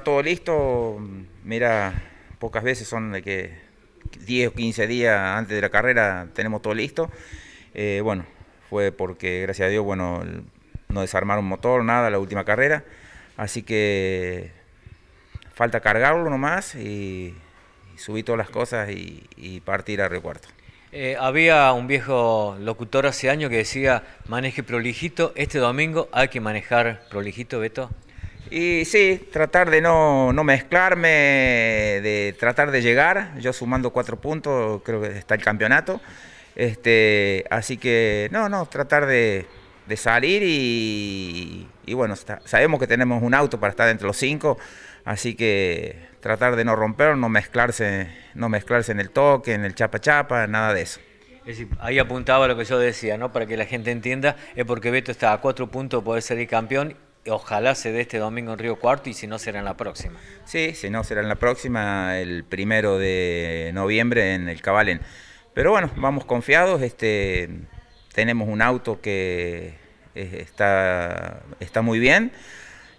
todo listo. Mira, pocas veces son de que 10 o 15 días antes de la carrera tenemos todo listo. Eh, bueno, fue porque gracias a Dios, bueno, no desarmaron motor, nada, la última carrera. Así que falta cargarlo nomás y, y subir todas las cosas y, partir a Río eh, había un viejo locutor hace años que decía, maneje prolijito, este domingo hay que manejar prolijito, Beto. Y sí, tratar de no, no, mezclarme, de tratar de llegar. Yo sumando cuatro puntos, creo que está el campeonato. Este, así que, no, no, tratar de, salir y, bueno, sabemos que tenemos un auto para estar entre los cinco, así que tratar de no romper, no mezclarse, no mezclarse en el toque, en el chapa-chapa, nada de eso. ahí apuntaba lo que yo decía, ¿no? Para que la gente entienda, es porque Beto está a cuatro puntos de poder salir campeón Ojalá se dé este domingo en Río Cuarto y si no será en la próxima. Sí, si no será en la próxima, el primero de noviembre en el Cabalén. Pero bueno, vamos confiados. Este, tenemos un auto que está, está muy bien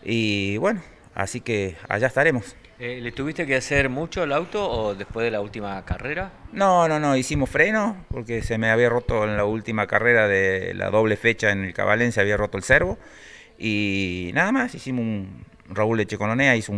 y bueno, así que allá estaremos. Eh, ¿Le tuviste que hacer mucho al auto o después de la última carrera? No, no, no, hicimos freno porque se me había roto en la última carrera de la doble fecha en el Cabalén, se había roto el servo. Y nada más, hicimos un. Raúl Colonia hizo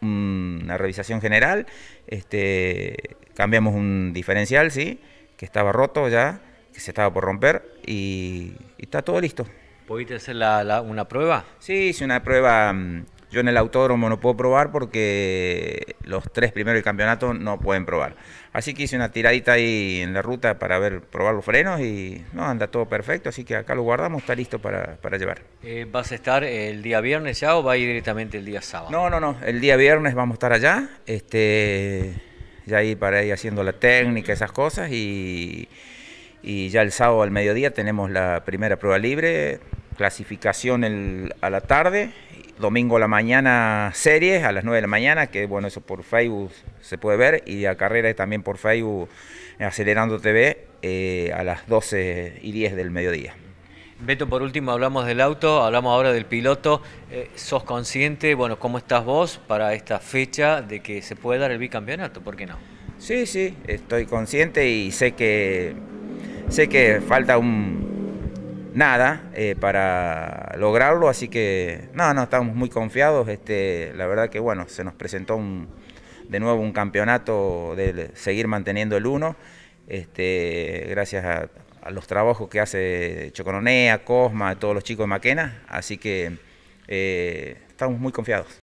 una revisación general. Este, cambiamos un diferencial, sí, que estaba roto ya, que se estaba por romper. Y, está todo listo. ¿Pudiste hacer una prueba? Sí, hice una prueba. Mm, yo en el autódromo no puedo probar porque los tres primeros del campeonato no pueden probar. Así que hice una tiradita ahí en la ruta para ver, probar los frenos y no, anda todo perfecto, así que acá lo guardamos, está listo para, llevar. Eh, ¿Vas a estar el día viernes ya o va a ir directamente el día sábado? No, no, no, el día viernes vamos a estar allá, este, ya ahí para ir haciendo la técnica, esas cosas y, ya el sábado al mediodía tenemos la primera prueba libre, clasificación el, a la tarde domingo la mañana series a las 9 de la mañana, que bueno, eso por Facebook se puede ver, y a carrera también por Facebook Acelerando TV eh, a las 12 y 10 del mediodía. Beto, por último hablamos del auto, hablamos ahora del piloto. Eh, ¿Sos consciente, bueno, cómo estás vos para esta fecha de que se puede dar el bicampeonato? ¿Por qué no? Sí, sí, estoy consciente y sé que sé que falta un, nada eh, para lograrlo, así que no, no, estamos muy confiados. Este, la verdad que bueno, se nos presentó de nuevo un campeonato de seguir manteniendo el 1, este, gracias a, los trabajos que hace chocononea Cosma, todos los chicos de Maquena, así que eh, estamos muy confiados.